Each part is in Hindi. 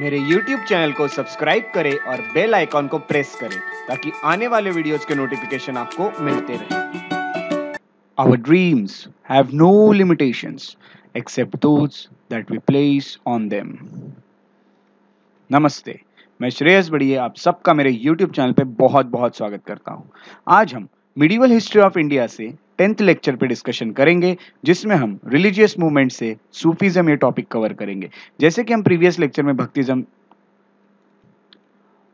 मेरे YouTube चैनल को सब्सक्राइब करें और बेल आइकॉन को प्रेस करें ताकि आने वाले वीडियोस के नोटिफिकेशन आपको मिलते रहे our dreams have no limitations except those that we place on them नमस्ते मैं श्रेयस बढ़िया आप सबका मेरे YouTube चैनल पे बहुत बहुत स्वागत करता हूँ आज हम मिडिवल हिस्ट्री ऑफ इंडिया से टेंथ लेक्चर पे डिस्कशन करेंगे जिसमें हम रिलीजियस मूवमेंट से सूफिज्म ये टॉपिक कवर करेंगे जैसे कि हम प्रीवियस लेक्चर में भक्तिज्म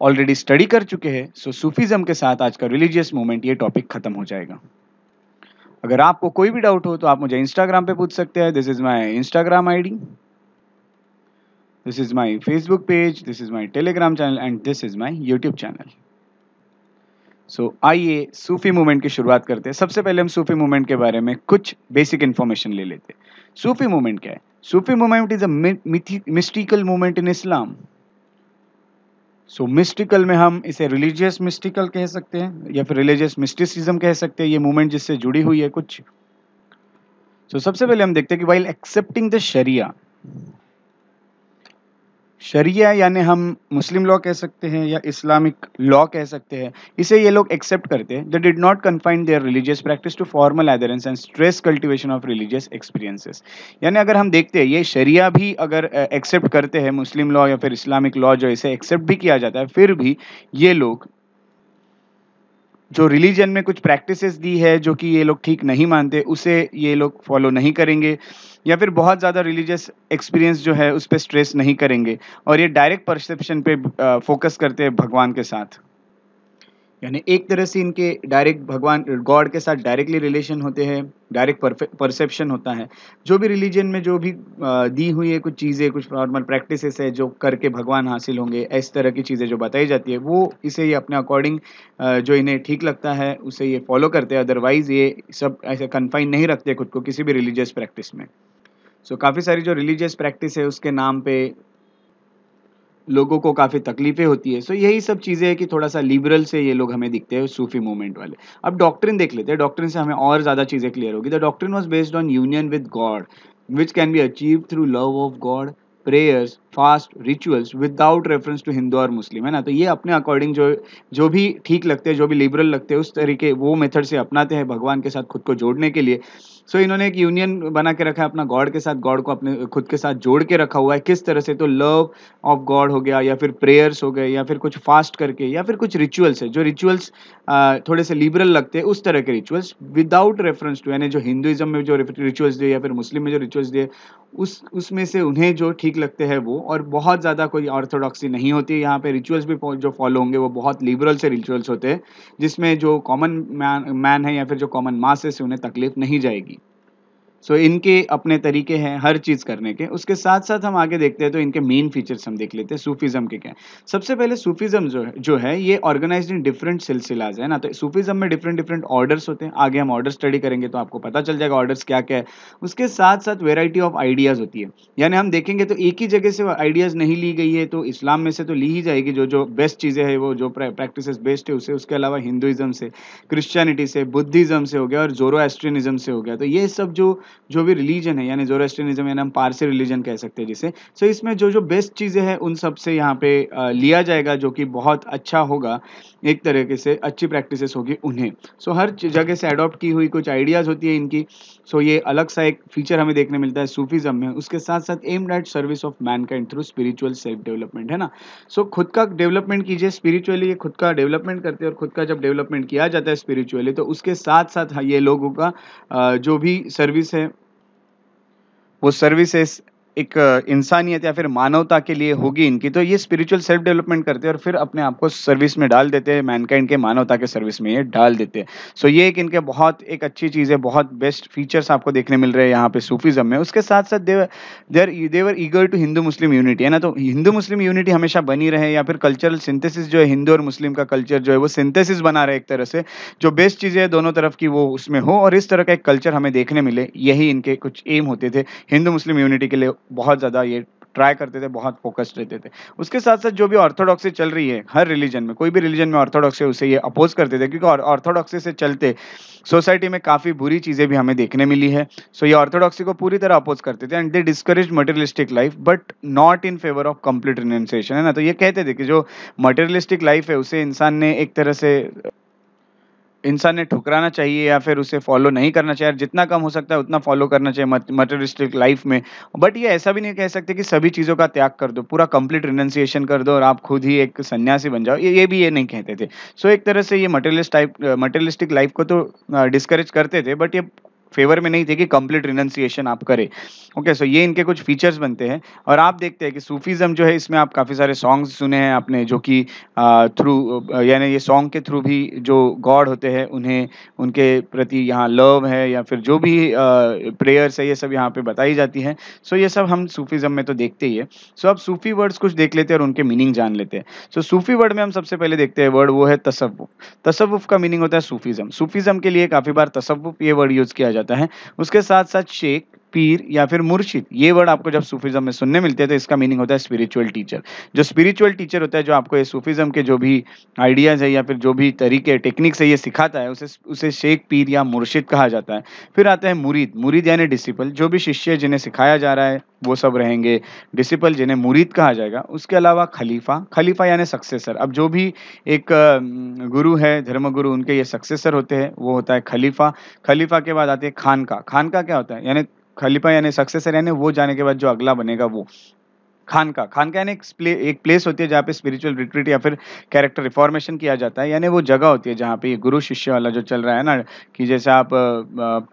ऑलरेडी स्टडी कर चुके हैं सो सूफिज्म के साथ आज का रिलीजियस मूवमेंट ये टॉपिक खत्म हो जाएगा अगर आपको कोई भी डाउट हो तो आप मुझे इंस्टाग्राम पे पूछ सकते हैं this is my Instagram ID this is my Facebook page this is my Telegram channel and this is my YouTube channel so so, आइए सूफी मूवमेंट की शुरुआत करते हैं सबसे पहले हम सूफी मूवमेंट के बारे में कुछ बेसिक इन्फॉर्मेशन ले लेते हैं सूफी मूवमेंट क्या है Sufi movement is a mystical movement in Islam so mystical में हम इसे रिलीजियस मिस्टिकल कह सकते हैं या फिर रिलीजियस मिस्टिसिज्म कह सकते हैं ये मूवमेंट जिससे जुड़ी हुई है कुछ सो so, सबसे पहले हम देखते हैं कि while accepting the sharia sharia यानी हम मुस्लिम लॉ कह सकते हैं या इस्लामिक लॉ कह सकते हैं इसे ये लोग एक्सेप्ट करते हैं the did not confine their religious practice to formal adherence and stress cultivation of religious experiences यानी अगर हम देखते हैं ये शरिया भी अगर एक्सेप्ट करते हैं मुस्लिम लॉ या फिर इस्लामिक लॉ जो इसे एक्सेप्ट भी किया जाता है फिर भी ये लोग जो रिलीजन में कुछ प्रैक्टिसेस दी है जो कि ये लोग ठीक नहीं मानते उसे ये लोग फॉलो नहीं करेंगे या फिर बहुत ज़्यादा रिलीजियस एक्सपीरियंस जो है उस पर स्ट्रेस नहीं करेंगे और ये डायरेक्ट परसेप्शन पे फोकस करते हैं भगवान के साथ यानी एक तरह से इनके डायरेक्ट भगवान गॉड के साथ डायरेक्टली रिलेशन होते हैं डायरेक्ट परसेप्शन होता है जो भी रिलीजन में जो भी दी हुई है कुछ चीज़ें कुछ नॉर्मल प्रैक्टिसेस है जो करके भगवान हासिल होंगे ऐसी तरह की चीज़ें जो बताई जाती है वो इसे ये अपने अकॉर्डिंग जो इन्हें ठीक लगता है उसे ये फॉलो करते हैं अदरवाइज़ ये सब ऐसे कन्फाइन नहीं रखते खुद को किसी भी रिलीजियस प्रैक्टिस में सो so, काफ़ी सारी जो रिलीजियस प्रैक्टिस है उसके नाम पे लोगों को काफ़ी तकलीफें होती है सो so, यही सब चीज़ें हैं कि थोड़ा सा लिबरल से ये लोग हमें दिखते हैं सूफी मूवमेंट वाले अब डॉक्ट्रिन देख लेते हैं डॉक्ट्रिन से हमें और ज़्यादा चीज़ें क्लियर होगी the doctrine was based on union with God which can be achieve through love of God prayers fast rituals without reference to Hindu और मुस्लिम है ना तो ये अपने अकॉर्डिंग जो जो भी ठीक लगते हैं जो भी लिबरल लगते हैं उस तरीके वो मेथड से अपनाते हैं भगवान के साथ खुद को जोड़ने के लिए सो so, इन्होंने एक यूनियन बना के रखा है अपना गॉड के साथ गॉड को अपने खुद के साथ जोड़ के रखा हुआ है किस तरह से तो लव ऑफ गॉड हो गया या फिर प्रेयर्स हो गए या फिर कुछ फास्ट करके या फिर कुछ रिचुअल्स है जो रिचुअल्स थोड़े से लिबरल लगते हैं उस तरह के रिचुअल्स विदाउट रेफरेंस टू यानी जो हिंदुइज्म में जो रिचुअल्स दिए या फिर मुस्लिम में जो रिचुअल्स दिए उस उसमें से उन्हें जो ठीक लगते हैं वो और बहुत ज़्यादा कोई ऑर्थोडॉक्सी नहीं होती है यहाँ पे रिचुअल्स भी जो फॉलो होंगे वो बहुत लिबरल से रिचुअल्स होते हैं जिसमें जो कॉमन मैन मैन है या फिर जो कॉमन मासेस उन्हें तकलीफ नहीं जाएगी सो so, इनके अपने तरीके हैं हर चीज़ करने के उसके साथ साथ हम आगे देखते हैं तो इनके मेन फीचर्स हम देख लेते हैं सूफिज्म के क्या सबसे पहले सूफिज्म जो है जो है ये ऑर्गेनाइज इन डिफरेंट सिलसिलाज है ना तो सूफिज्म में डिफरेंट डिफरेंट ऑर्डर्स होते हैं आगे हम ऑर्डर स्टडी करेंगे तो आपको पता चल जाएगा ऑर्डर्स क्या क्या है उसके साथ साथ वेराइटी ऑफ आइडियाज़ होती है यानी हम देखेंगे तो एक ही जगह से आइडियाज़ नहीं ली गई है तो इस्लाम में से तो ली ही जाएगी जो जो बेस्ट चीज़ें हैं वो जो प्रैक्टिस बेस्ट है उसे उसके अलावा हिंदुज़म से क्रिश्चियनिटी से बुद्धिज़्म से हो गया और जोरो से हो गया तो ये सब जो जो भी रिलीजन है यानी जोरेस्ट्रियनिज्म यानी हम पारसी रिलीजन कह सकते हैं जिसे सो so, इसमें जो जो बेस्ट चीज़ें हैं उन सब से यहाँ पे लिया जाएगा जो कि बहुत अच्छा होगा एक तरीके से अच्छी प्रैक्टिसेस होगी उन्हें सो so, हर जगह से अडॉप्ट की हुई कुछ आइडियाज़ होती है इनकी सो so, ये अलग सा एक फीचर हमें देखने मिलता है सूफिज़म में उसके साथ साथ aimed at service of man through spiritual self development है ना सो so, खुद का डेवलपमेंट कीजिए स्पिरिचुअली खुद का डेवलपमेंट करते हैं और खुद का जब डेवलपमेंट किया जाता है स्पिरिचुअली तो उसके साथ साथ ये लोगों का जो भी सर्विस है वो सर्विसेस एक इंसानियत या फिर मानवता के लिए होगी इनकी तो ये स्पिरिचुअल सेल्फ डेवलपमेंट करते हैं और फिर अपने आप को सर्विस में डाल देते हैं मैनकाइंड के मानवता के सर्विस में ये डाल देते हैं सो ये एक इनके बहुत एक अच्छी चीज़ है बहुत बेस्ट फीचर्स आपको देखने मिल रहे हैं यहाँ पे सूफीज़म में उसके साथ साथ they were there they were eager to Hindu Muslim unity है ना तो हिंदू मुस्लिम यूनिटी हमेशा बनी रहे या फिर कल्चरल सिंथेसिस जो है हिंदू और मुस्लिम का कल्चर जो है वो सिंथेसिस बना रहे एक तरह से जो बेस्ट चीज़ें हैं दोनों तरफ की वो उसमें हो और इस तरह का एक कल्चर हमें देखने मिले यही इनके कुछ एम होते थे हिंदू मुस्लिम यूनिटी के लिए बहुत ज़्यादा ये ट्राई करते थे बहुत फोकस्ड रहते थे उसके साथ साथ जो भी ऑर्थोडॉक्सी चल रही है हर रिलीजन में कोई भी रिलीजन में ऑर्थोडॉक्सी उसे ये अपोज करते थे क्योंकि ऑर्थोडॉक्सी से चलते सोसाइटी में काफ़ी बुरी चीज़ें भी हमें देखने मिली है सो so, ये ऑर्थोडॉक्सी को पूरी तरह अपोज करते थे and they discourage materialistic life but not in favour of complete renunciation है ना तो ये कहते थे कि जो मटेरियलिस्टिक लाइफ है उसे इंसान ने एक तरह से इंसान ने ठुकराना चाहिए या फिर उसे फॉलो नहीं करना चाहिए जितना कम हो सकता है उतना फॉलो करना चाहिए मटेरिस्टिक लाइफ में बट ये ऐसा भी नहीं कह सकते कि सभी चीज़ों का त्याग कर दो पूरा कंप्लीट रिनाउंसिएशन कर दो और आप खुद ही एक सन्यासी बन जाओ ये, ये भी ये नहीं कहते थे सो so, एक तरह से ये मटेरियलिस्ट टाइप मटेरियलिस्टिक लाइफ को तो डिस्करेज करते थे बट ये फेवर में नहीं थे कि कंप्लीट रिनंसिएशन आप करें ओके सो ये इनके कुछ फीचर्स बनते हैं और आप देखते हैं कि सूफीज़म जो है इसमें आप काफ़ी सारे सॉन्ग्स सुने हैं आपने जो कि थ्रू यानी ये सॉन्ग के थ्रू भी जो गॉड होते हैं उन्हें उनके प्रति यहाँ लव है या फिर जो भी प्रेयर्स है ये सब यहाँ पे बताई जाती है सो ये सब हम सूफीज़म में तो देखते ही है सो आप अब सूफ़ी वर्ड्स कुछ देख लेते हैं और उनके मीनिंग जान लेते हैं सो सूफ़ी वर्ड में हम सबसे पहले देखते हैं वर्ड वो है तसव्वुफ तसव्वुफ का मीनिंग होता है सूफ़ीज़म सूफ़ीज़म के लिए काफ़ी बार तसव्वुफ ये वर्ड यूज़ किया जाए जाता है उसके साथ साथ शेक पीर या फिर मुर्शिद ये वर्ड आपको जब सूफिज्म में सुनने मिलते हैं तो इसका मीनिंग होता है स्पिरिचुअल टीचर जो स्पिरिचुअल टीचर होता है जो आपको ये सूफिज्म के जो भी आइडियाज़ है या फिर जो भी तरीके टेक्निक्स है ये सिखाता है उसे उसे शेख पीर या मुर्शिद कहा जाता है फिर आता है मुरीद मुरीद यानी डिसिपल जो भी शिष्य जिन्हें सिखाया जा रहा है वो सब रहेंगे डिसिपल जिन्हें मुरीद कहा जाएगा उसके अलावा खलीफा खलीफा यानी सक्सेसर अब जो भी एक गुरु है धर्मगुरु उनके ये सक्सेसर होते हैं वो होता है खलीफा खलीफा के बाद आते हैं खानका खानका क्या होता है यानी खलीफा यानी सक्सेसर यानी वो जाने के बाद जो अगला बनेगा वो खानका खानका यानी एक, प्ले, एक प्लेस होती है जहाँ पे स्पिरिचुअल रिट्रीट या फिर कैरेक्टर रिफॉर्मेशन किया जाता है यानी वो जगह होती है जहाँ पे गुरु शिष्य वाला जो चल रहा है ना कि जैसे आप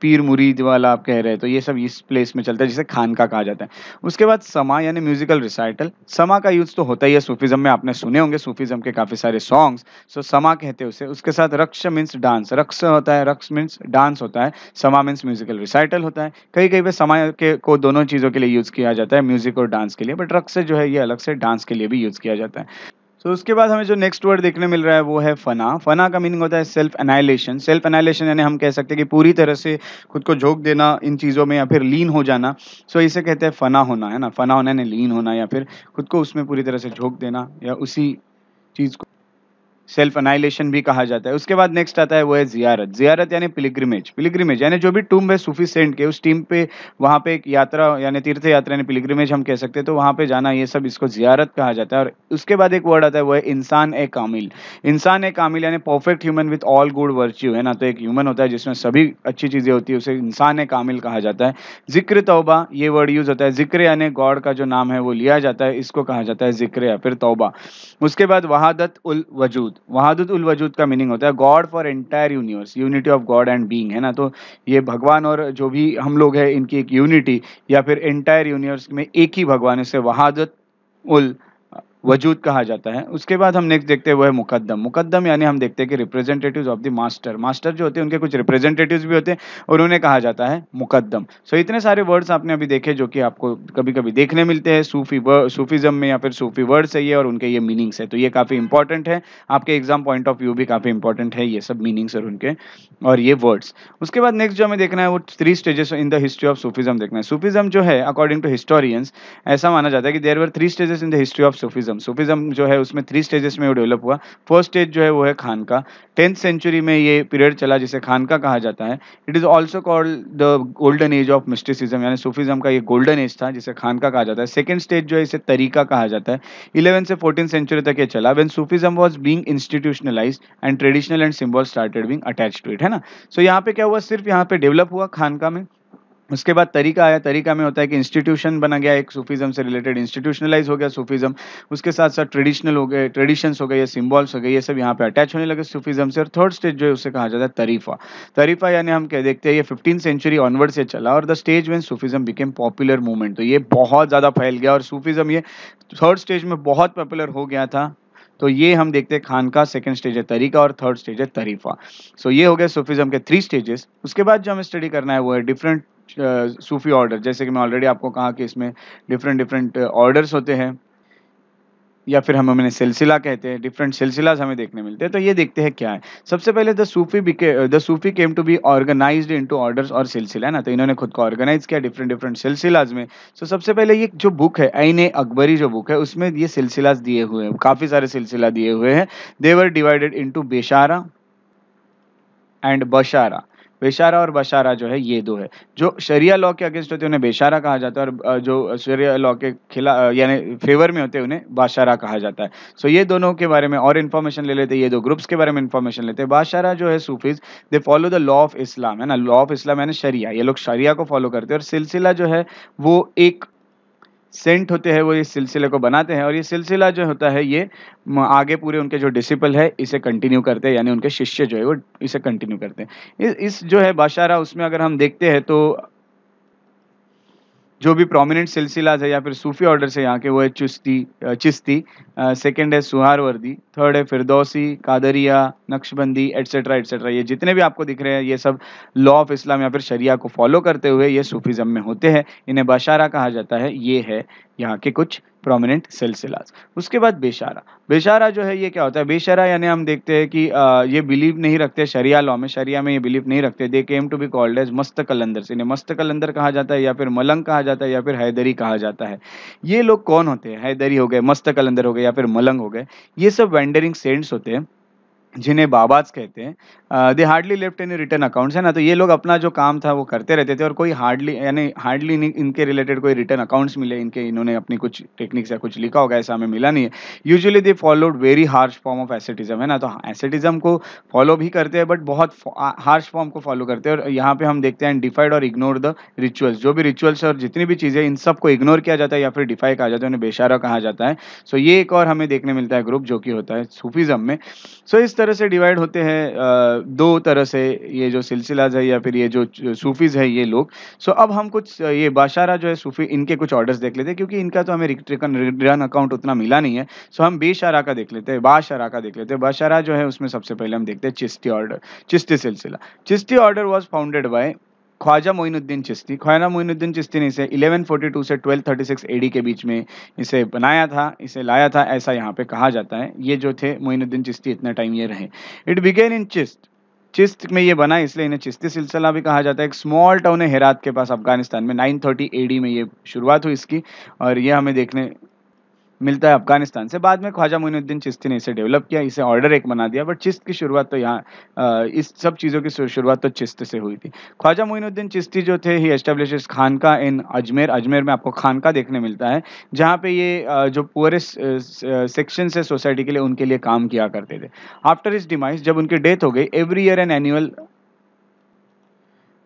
पीर मुरीद वाला आप कह रहे हैं तो ये सब इस प्लेस में चलता है जिसे खानका कहा जाता है उसके बाद समा यानी म्यूजिकल रिसाइटल समा का यूज़ तो होता ही है सूफिज़म में आपने सुने होंगे सूफिज़म के काफ़ी सारे सॉन्ग्स सो समा कहते हैं उसे उसके साथ रक्ष मीन्स डांस रक्स होता है रक्स मीन्स डांस होता है समा मीन्स म्यूजिकल रिसाइटल होता है कई कई पर समा के को दोनों चीज़ों के लिए यूज़ किया जाता है म्यूजिक और डांस के लिए बट रक्स अलग से जो है ये अलग से डांस के लिए भी यूज़ किया जाता है तो उसके बाद हमें जो नेक्स्ट वर्ड देखने मिल रहा है वो है फना फना का मीनिंग होता है सेल्फ एनाइलेशन सेल्फ एनाइलेशन यानी हम कह सकते हैं कि पूरी तरह से खुद को झोंक देना इन चीज़ों में या फिर लीन हो जाना सो इसे कहते हैं फना होना है ना फना होना यानी लीन होना या फिर खुद को उसमें पूरी तरह से झोंक देना या उसी चीज़ सेल्फ अनाइलेशन भी कहा जाता है उसके बाद नेक्स्ट आता है वो है जियारत जियारत यानी पिलग्रिमेज पिलग्रिमेज यानी जो भी टूम्ब है सूफी सेंट के उस टीम पे वहाँ पे एक यात्रा यानी तीर्थ यात्रा यानी पिलग्रिमेज हम कह सकते हैं तो वहाँ पे जाना ये सब इसको जियारत कहा जाता है और उसके बाद एक वर्ड आता है वो है इंसान ए कामिल इंसान ए कामिल यानी perfect human with all good virtue है ना तो एक ह्यूमन होता है जिसमें सभी अच्छी चीज़ें होती है उसे इंसान ए कामिल कहा जाता है जिक्र तोबा ये वर्ड यूज़ होता है जिक्र यानी गॉड का जो नाम है वो लिया जाता है इसको कहा जाता है जिक्र या फिर तोबा उसके बाद वहादत उल वजूद वहादुत उल वजूद का मीनिंग होता है God for entire universe unity of God and being है ना तो ये भगवान और जो भी हम लोग हैं इनकी एक यूनिटी या फिर एंटायर यूनिवर्स में एक ही भगवान इसे वहादत उल वजूद कहा जाता है उसके बाद हम नेक्स्ट देखते हैं वो है मुकदम मुकदम यानी हम देखते हैं कि representatives of the master master जो होते हैं उनके कुछ रिप्रेजेंटेटिव्स भी होते हैं और उन्हें कहा जाता है मुकदम सो so, इतने सारे वर्ड्स आपने अभी देखे जो कि आपको कभी कभी देखने मिलते हैं सूफी सूफीज़म में या फिर सूफी वर्ड्स है ये और उनके ये मीनिंग्स है तो ये काफ़ी इंपॉर्टेंट है आपके एग्जाम पॉइंट ऑफ व्यू भी काफ़ी इंपॉर्टेंट है ये सब मीनिंग्स और उनके और ये वर्ड्स उसके बाद नेक्स्ट जो हमें देखना है वो three stages in the history of Sufism देखना है सूफिज्म जो है अकॉर्डिंग टू हिस्टोरियंस ऐसा माना जाता है कि there were three stages in the history of Sufism Sufism Sufism जो है उसमें थ्री स्टेजेस में वो डेवलप हुआ फर्स्ट स्टेज जो है वो है खान का टेंथ सेंचुरी में ये पीरियड चला जिसे खान का कहा जाता है it is also called the golden age of mysticism यानी सूफिज्म का ये गोल्डन एज था जिसे खान का कहा जाता है सेकेंड स्टेज जो है इसे तरीका कहा जाता है इलेवन से फोर्टीन सेंचुरी तक ये चला when Sufism was being institutionalize and traditional and symbol started being attach to it है ना सो so, यहाँ पे क्या हुआ सिर्फ यहाँ पे डेवलप हुआ खानका में उसके बाद तरीका आया तरीका में होता है कि इंस्टीट्यूशन बना गया एक सूफिज्म से रिलेटेड इंस्टीट्यूशनलाइज हो गया सूफिज्म उसके साथ साथ ट्रेडिशनल हो गए ट्रेडिशंस हो गए या सिम्बॉल्स हो गए ये सब यहाँ पे अटैच होने लगे सूफिज्म से और थर्ड स्टेज जो है उसे कहा जाता है तरीफा तरीफा यानी हम क्या देखते हैं ये फिफ्टीन सेंचुरी ऑनवर्ड से चला और the stage when Sufism became popular movement तो ये बहुत ज़्यादा फैल गया और सूफिज्म ये थर्ड स्टेज में बहुत पॉपुलर हो गया था तो ये हम देखते हैं खान का सेकेंड स्टेज है तरीका और थर्ड स्टेज है तरीफा सो ये हो गया सूफिज्म के थ्री स्टेजेस उसके बाद जो हमें स्टडी करना है वो है डिफरेंट सूफ़ी ऑर्डर जैसे कि मैं ऑलरेडी आपको कहा कि इसमें डिफरेंट डिफरेंट ऑर्डर्स होते हैं या फिर हम उन्हें सिलसिला कहते हैं डिफरेंट सिलसिलाज हमें देखने मिलते हैं तो ये देखते हैं क्या है सबसे पहले the Sufi became the Sufi came to be organize into orders और सिलसिला है ना तो इन्होंने खुद को ऑर्गेनाइज किया डिफरेंट डिफरेंट सिलसिलाज में सो so, सबसे पहले ये जो बुक है ए अकबरी जो बुक है उसमें ये सिलसिलाज दिए हुए हैं काफ़ी सारे सिलसिला दिए हुए हैं देवर डिवाइडेड इंटू बेशारा एंड बशारा बेशारा और बशारा जो है ये दो है जो शरिया लॉ के अगेंस्ट होते हैं उन्हें बेशारा कहा जाता है और जो शरिया लॉ के खिला यानी फेवर में होते हैं उन्हें बाशारा कहा जाता है सो so ये दोनों के बारे में और इन्फॉर्मेशन ले लेते हैं ये दो ग्रुप्स के बारे में इन्फॉर्मेशन लेते हैं बादशारा जो है Sufis they follow the law of Islam है ना लॉ ऑफ इस्लाम यानी शरिया ये लोग शरिया को फॉलो करते हैं और सिलसिला जो है वो एक सेंट होते हैं वो इस सिलसिले को बनाते हैं और ये सिलसिला जो होता है ये आगे पूरे उनके जो डिसिपल है इसे कंटिन्यू करते हैं यानी उनके शिष्य जो है वो इसे कंटिन्यू करते हैं इस जो है बाशारा उसमें अगर हम देखते हैं तो जो भी प्रोमिनेंट सिलसिलाज है या फिर सूफी ऑर्डर से यहाँ के वो है चुस्ती चिश्ती सेकेंड है सुहार वर्दी थर्ड है Firdausi Qadiriya Naqshbandi etcetera etcetera ये जितने भी आपको दिख रहे हैं ये सब लॉ ऑफ इस्लाम या फिर शरिया को फॉलो करते हुए ये सूफीज़म में होते हैं इन्हें बशारा कहा जाता है ये है यहाँ के कुछ प्रोमिनेंट सिलसिलाज उसके बाद बेशारा बेशारा जो है ये क्या होता है बेशारा यानी हम देखते हैं कि आ, ये बिलीव नहीं रखते शरिया लॉ में शरिया में ये बिलीव नहीं रखते they came to be called as मस्त कलंदर इन्हें मस्त कलंदर कहा जाता है या फिर मलंग कहा जाता है या फिर हैदरी कहा जाता है ये लोग कौन होते हैं हैदरी हो गए मस्त कलंदर हो गए या फिर मलंग हो गए ये सब वेंडरिंग सेंट्स होते हैं जिन्हें बाबाज कहते हैं they hardly left any written accounts है ना तो ये लोग अपना जो काम था वो करते रहते थे और कोई हार्डली यानी हार्डली नहीं इनके रिलेटेड कोई रिटर्न अकाउंट्स मिले इनके इन्होंने अपनी कुछ टेक्निक्स या कुछ लिखा होगा ऐसा हमें मिला नहीं है usually they followed very harsh form of asceticism है ना तो एसेटिज्म को फॉलो भी करते हैं बट बहुत हार्श फॉर्म को फॉलो करते हैं और यहाँ पे हम देखते हैं डिफाइड और इग्नोर द रिचुअल्स जो भी रिचुअल्स और जितनी भी चीज़ें इन सबको इग्नोर किया जाता है या फिर डिफाई कहा जाता है उन्हें बेशारा कहा जाता है सो ये एक और हमें देखने मिलता है ग्रुप जो कि होता है सूफिज्म में सो इस तरह तरह से डिवाइड होते हैं दो तरह से ये जो सिलसिलाज है या फिर ये जो सूफीज़ है ये लोग सो अब हम कुछ ये बाशारा जो है सूफी इनके कुछ ऑर्डर्स देख लेते हैं क्योंकि इनका तो हमें रिटर्न अकाउंट उतना मिला नहीं है सो हम बेशारा का देख लेते हैं बाशारा का देख लेते हैं बाशारा जो है उसमें सबसे पहले हम देखते हैं चिश्ती ऑर्डर चिश्ती सिलसिला Chishti order was founded by Khwaja Moinuddin Chishti Khwaja Moinuddin Chishti ने इसे 1142 से 1236 एडी के बीच में इसे बनाया था इसे लाया था ऐसा यहाँ पे कहा जाता है ये जो थे मोइनुद्दीन चिश्ती इतना टाइम ये रहे इट बिगेन इन चिस्त चिस्त में ये बना इसलिए इन्हें चिश्ती सिलसिला भी कहा जाता है एक स्मॉल टाउन है हेरात के पास अफगानिस्तान में 930 थर्टी में ये शुरुआत हुई इसकी और ये हमें देखने मिलता है अफगानिस्तान से बाद में ख्वाजा मोइनुद्दीन चिश्ती ने इसे डेवलप किया इसे ऑर्डर एक बना दिया बट चिश्त की शुरुआत तो यहाँ इस सब चीज़ों की शुरुआत तो चिश्त से हुई थी ख्वाजा मोइनुद्दीन चिश्ती जो थे ही एस्टेब्लिश खानका इन अजमेर अजमेर में आपको खानका देखने मिलता है जहाँ पे ये जो पूरे सेक्शन से सोसाइटी के लिए उनके लिए काम किया करते थे आफ्टर इस डिमाइस जब उनकी डेथ हो गई every year an annual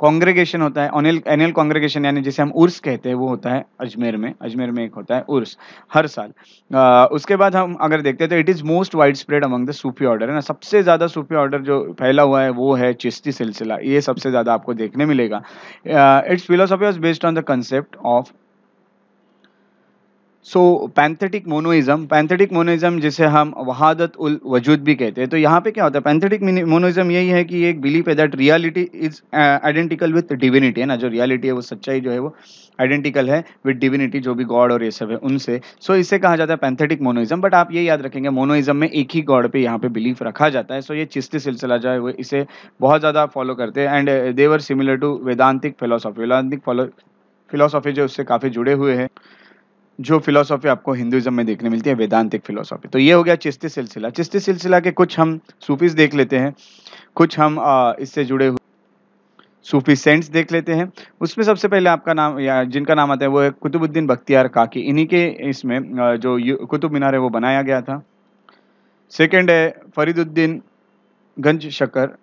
congregation होता है अनिल एनिल कांग्रेगेशन यानी जिसे हम उर्स कहते हैं वो होता है अजमेर में अजमेर में एक होता है उर्स हर साल आ, उसके बाद हम अगर देखते हैं तो it is most widespread among the Sufi order है ना सबसे ज़्यादा सूफी ऑर्डर जो फैला हुआ है वो है चिश्ती सिलसिला ये सबसे ज़्यादा आपको देखने मिलेगा its philosophy was based on the concept of so pantheistic monism pantheistic monism जिसे हम वहादत उल वजूद भी कहते हैं तो यहाँ पे क्या होता है पैंथेटिक मोनोइज्म यही है कि एक बिलीफ है that reality is identical with divinity है ना जो रियलिटी है वो सच्चाई जो है वो आइडेंटिकल है विद डिविनिटी जो भी गॉड और ये सब है उनसे सो so, इसे कहा जाता है पैंथेटिक मोनोइज्म बट आप ये याद रखेंगे मोनोइज्म में एक ही गॉड पे यहाँ पे बिलीफ रखा जाता है सो so, ये चिस्ती सिलसिला जो है वो इसे बहुत ज़्यादा फॉलो करते हैं and they were similar to Vedantic philosophy Vedantic philosophy जो उससे काफ़ी जुड़े हुए हैं जो फिलोसॉफी आपको हिंदुज़म में देखने मिलती है वेदांतिक फिलोसॉफी तो ये हो गया चिश्ती सिलसिला चिश्ती सिलसिला के कुछ हम सूफीज देख लेते हैं कुछ हम इससे जुड़े हुए सूफी सेंट्स देख लेते हैं उसमें सबसे पहले आपका नाम या जिनका नाम आता है वो है कुतुबुद्दीन बख्तियार काकी इन्हीं के इसमें जो कुतुब मीनार है वो बनाया गया था सेकेंड है फरीदुद्दीन गंज शकर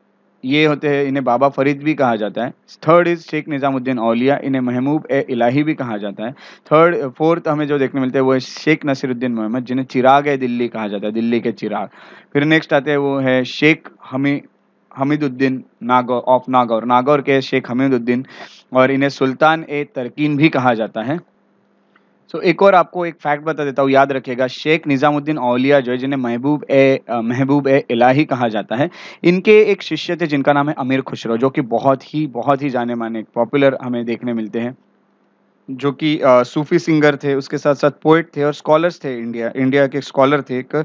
ये होते हैं इन्हें बाबा फरीद भी कहा जाता है थर्ड इज़ शेख निज़ामुद्दीन अलिया इन्हें महमूब ए इलाही भी कहा जाता है थर्ड फोर्थ हमें जो देखने मिलते हैं वो है शेख नसीरुद्दीन मोहम्मद जिन्हें चिराग ए दिल्ली कहा जाता है दिल्ली के चिराग फिर नेक्स्ट आते हैं वो है शेख हमी हमीदुद्दीन नागौर ऑफ नागौर नागौर के शेख हमीदुद्दीन और इन्हें सुल्तान ए तरकीन भी कहा जाता है सो एक और आपको एक फैक्ट बता देता हूँ याद रखिएगा शेख निज़ामुद्दीन औलिया जो है जिन्हें महबूब ए महबूब ए इलाही कहा जाता है इनके एक शिष्य थे जिनका नाम है अमीर खुशरो जो कि बहुत ही बहुत ही जाने माने पॉपुलर हमें देखने मिलते हैं जो कि सूफी सिंगर थे उसके साथ साथ पोइट थे और स्कॉलर्स थे इंडिया इंडिया के स्कॉलर थे एक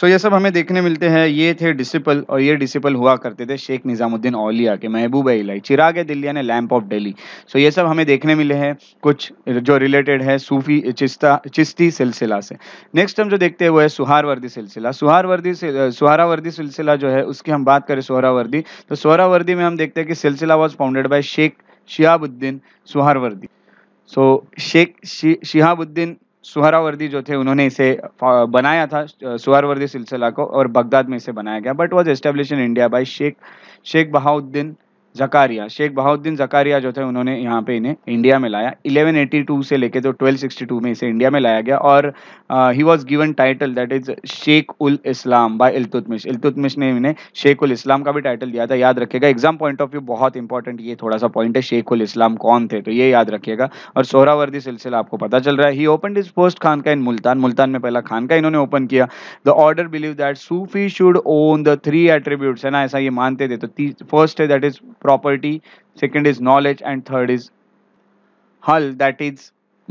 सो ये सब हमें देखने मिलते हैं ये थे डिसिपल और ये डिसिपल हुआ करते थे शेख निज़ामुद्दीन औलिया के महबूब इलाई चिराग दिल्ली ने लैम्प ऑफ डेली सो ये सब हमें देखने मिले हैं कुछ जो रिलेटेड है सूफी चिस्ता चिश्ती सिलसिला से नेक्स्ट हम जो देखते हैं वो है सुहारवर्दी सिलसिला सुहारवर्दी सुहारावर्दी सिलसिला जो है उसकी हम बात करें सोहरावर्दी तो सोहरावर्दी में हम देखते हैं कि सिलसिला was founded by Sheikh Shihabuddin Suhrawardi so Sheikh Shihabuddin Suhrawardi जो थे उन्होंने इसे बनाया था सुहरावर्दी सिलसिला को और बगदाद में इसे बनाया गया but was establish in India by Sheikh Sheikh Bahauddin Zakariya Sheikh Bahauddin Zakariya जो थे उन्होंने यहाँ पे इन्हें इंडिया में लाया 1182 से लेके तो 1262 में इसे इंडिया में लाया गया और he was given title that is शेख उल इस्लाम बाय इल्तुतमिश इल्तुतमिश ने इन्हें शेख उल इस्लाम का भी टाइटल दिया था याद रखिएगा एग्जाम पॉइंट ऑफ व्यू बहुत इंपॉर्टेंट ये थोड़ा सा पॉइंट है शेख उल इस्लाम कौन थे तो ये याद रखिएगा और सोहरावर्दी सिलसिला आपको पता चल रहा है ही ओपन इज फर्स्ट खान का इन मुल्तान मुल्तान में पहला खान का इन्होंने ओपन किया the order believe that Sufi should own the three attribute है ना ऐसा ये मानते थे तो फर्स्ट है that is property second is knowledge and third is हल दैट इज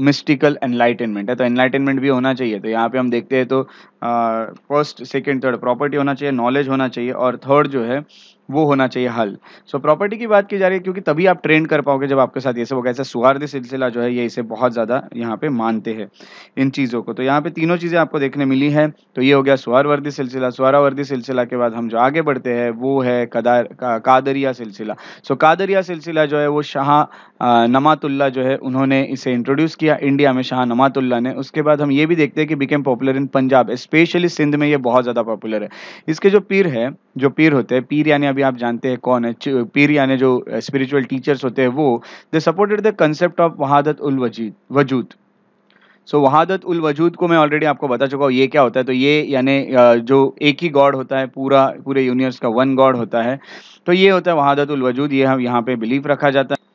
मिस्टिकल एनलाइटेनमेंट है तो एनलाइटेनमेंट भी होना चाहिए तो यहाँ पे हम देखते हैं तो फर्स्ट सेकेंड थर्ड प्रॉपर्टी होना चाहिए नॉलेज होना चाहिए और थर्ड जो है वो होना चाहिए हल सो so, प्रॉपर्टी की बात की जा रही है क्योंकि तभी आप ट्रेंड कर पाओगे जब आपके साथ ये सब होगा ऐसा सुहार्दी सिलसिला जो है ये इसे बहुत ज़्यादा यहाँ पे मानते हैं इन चीज़ों को तो यहाँ पे तीनों चीज़ें आपको देखने मिली हैं तो ये हो गया सुहारवर्दी सिलसिला सुहारावर्दी सिलसिला के बाद हम जो आगे बढ़ते हैं वो है कदार का, कादरिया सिलसिला सो so, कादरिया सिलसिला जो है वो शाह नमातुल्ला जो है उन्होंने इसे इंट्रोड्यूस किया इंडिया में शाह नमातुल्ला ने उसके बाद हम ये भी देखते हैं कि became popular in Punjab especially Sindh में ये बहुत ज़्यादा पॉपुलर है इसके जो पीर है जो पीर होते हैं पीर यानी अभी आप जानते हैं कौन है पीर यानी जो स्पिरिचुअल टीचर्स होते हैं वो they supported the concept of वहादत उल वजीद वजूद सो so, वहादत उल वजूद को मैं ऑलरेडी आपको बता चुका हूँ ये क्या होता है तो ये यानी जो एक ही गॉड होता है पूरा पूरे यूनिवर्स का वन गॉड होता है तो ये होता है वहादत उल वजूद ये हम यहाँ पे बिलीव रखा जाता है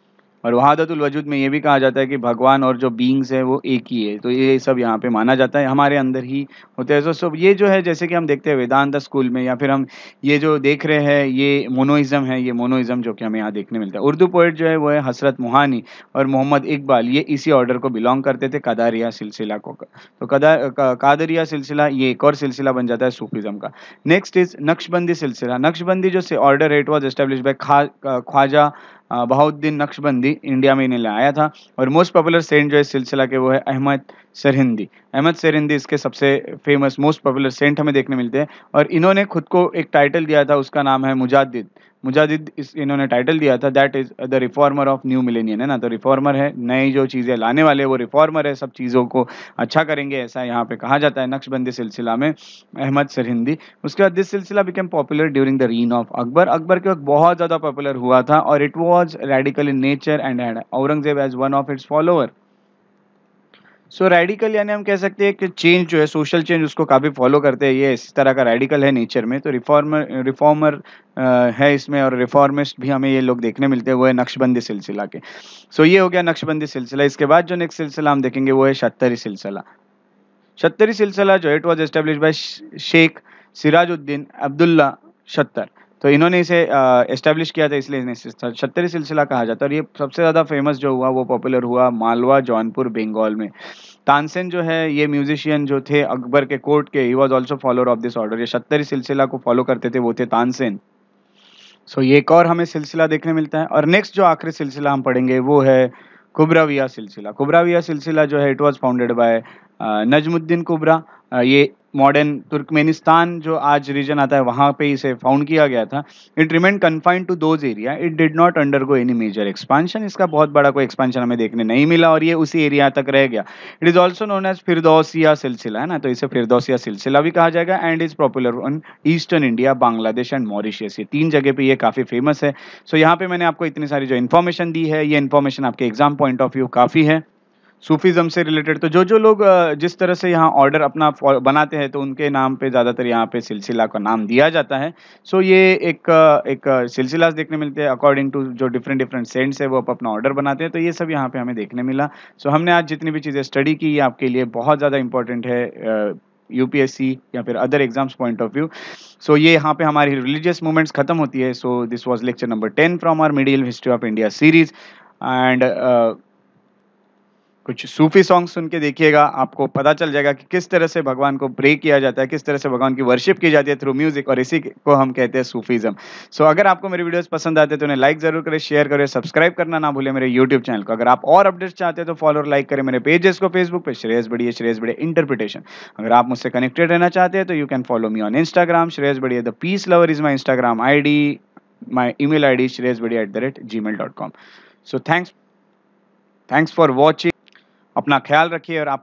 और वहादतुल वजूद में ये भी कहा जाता है कि भगवान और जो बींग्स है वो एक ही है तो ये सब यहाँ पे माना जाता है हमारे अंदर ही होते हैं सो तो सब ये जो है जैसे कि हम देखते हैं वेदांत स्कूल में या फिर हम ये जो देख रहे हैं ये मोनोइज्म है ये मोनोइज्म जो कि हमें यहाँ देखने मिलता है उर्दू पोइट जो है वो है हसरत मोहानी और मोहम्मद इकबाल ये इसी ऑर्डर को बिलोंग करते थे कादारिया सिलसिला को तो कदा कादरिया सिलसिला ये एक और सिलसिला बन जाता है सूफिज़म का नेक्स्ट इज नक्शबंदी सिलसिला नक्शबंदी जो ऑर्डर है it was establish by Khwaja Bahauddin Naqshbandi India में इन्हें लाया था और मोस्ट पॉपुलर सेंट जो इस सिलसिला के वो है अहमद सरहिंदी अहमद सरहिंदी इसके सबसे फेमस मोस्ट पॉपुलर सेंट हमें देखने मिलते हैं और इन्होंने खुद को एक टाइटल दिया था उसका नाम है मुजादिद मुजादिद इस इन्होंने टाइटल दिया था that is the reformer of new millennium है ना तो रिफॉर्मर है नई जो चीज़ें लाने वाले वो रिफॉर्मर है सब चीज़ों को अच्छा करेंगे ऐसा यहाँ पे कहा जाता है नक्शबंदी सिलसिला में अहमद सरहिंदी उसके बाद दिस सिलसिला became popular during the reign of Akbar Akbar के वक्त बहुत ज़्यादा पॉपुलर हुआ था और it was radical in nature and Aurangzeb as one of its follower so radical यानी हम कह सकते हैं कि चेंज जो है सोशल चेंज उसको काफ़ी फॉलो करते हैं ये इस तरह का रेडिकल है नेचर में तो रिफॉर्मर रिफॉर्मर है इसमें और रिफॉर्मिस्ट भी हमें ये लोग देखने मिलते हुए नक्शबंदी सिलसिला के सो so, ये हो गया नक्शबंदी सिलसिला इसके बाद जो नेक्स्ट सिलसिला हम देखेंगे वो है शत्तरी सिलसिला शत्तरी सिलसिला जो it was establish by Sheikh Sirajuddin Abdullah Shattar तो इन्होंने इसे इस्टेब्लिश किया था इसलिए इन्हें छत्तीस सिलसिला कहा जाता है और ये सबसे ज़्यादा फेमस जो हुआ वो पॉपुलर हुआ मालवा जौनपुर बंगाल में तानसेन जो है ये म्यूजिशियन जो थे अकबर के कोर्ट के he was also follower of this order ये छत्तीस सिलसिला को फॉलो करते थे वो थे तानसेन सो so, ये एक और हमें सिलसिला देखने मिलता है और नेक्स्ट जो आखिरी सिलसिला हम पढ़ेंगे वो है कुबराविया सिलसिला कुबराविया सिलसिला जो है it was founded by Najmuddin Kubra ये मॉडर्न तुर्कमेनिस्तान जो आज रीजन आता है वहाँ पे इसे फाउंड किया गया था it remain confined to those area it did not undergo any major expansion इसका बहुत बड़ा कोई एक्सपांशन हमें देखने नहीं मिला और ये उसी एरिया तक रह गया it is also known as Firdausiya सिलसिला है ना तो इसे फिरदौसिया सिलसिला भी कहा जाएगा and is popular on eastern India Bangladesh and Mauritius ये तीन जगह पर ये काफ़ी फेमस है सो so, यहाँ पे मैंने आपको इतनी सारी जो इन्फॉर्मेशन दी है ये इन्फॉर्मेशन आपके एग्जाम पॉइंट ऑफ व्यू काफ़ी है सूफिज्म से रिलेटेड तो जो जो लोग जिस तरह से यहाँ ऑर्डर अपना बनाते हैं तो उनके नाम पे ज़्यादातर यहाँ पे सिलसिला का नाम दिया जाता है सो so ये एक एक सिलसिला देखने मिलते हैं अकॉर्डिंग टू जो डिफरेंट डिफरेंट सेंट्स है वो अप अपना ऑर्डर बनाते हैं तो ये सब यहाँ पे हमें देखने मिला सो so हमने आज जितनी भी चीज़ें स्टडी की आपके लिए बहुत ज़्यादा इंपॉर्टेंट है यूपीएससी या फिर other exams point of view so ये यहाँ पे हमारी रिलीजियस मूवमेंट्स खत्म होती है so this was lecture number ten from our medieval history of India series and कुछ सूफी सॉन्ग सुन के देखिएगा आपको पता चल जाएगा कि किस तरह से भगवान को ब्रेक किया जाता है किस तरह से भगवान की वर्शिप की जाती है थ्रू म्यूजिक और इसी को हम कहते हैं सूफीज़म सो so, अगर आपको मेरे वीडियोस पसंद आते हैं तो उन्हें लाइक जरूर करें शेयर करें सब्सक्राइब करना ना भूलें मेरे यूट्यूब चैनल को अगर आप और अपडेट्स चाहते हैं तो फॉलो और लाइक करें मेरे पेजेस को फेसबुक पर श्रेयस बढ़िया श्रेयस बढ़िया इंटरप्रिटेशन अगर आप मुझसे कनेक्टेड रहना चाहते हैं तो you can follow me on Instagram Shreyas बढ़िया the peace lover is my Instagram I D my email I D at the rate gmail dot com so thanks thanks for watching अपना ख्याल रखिए और आप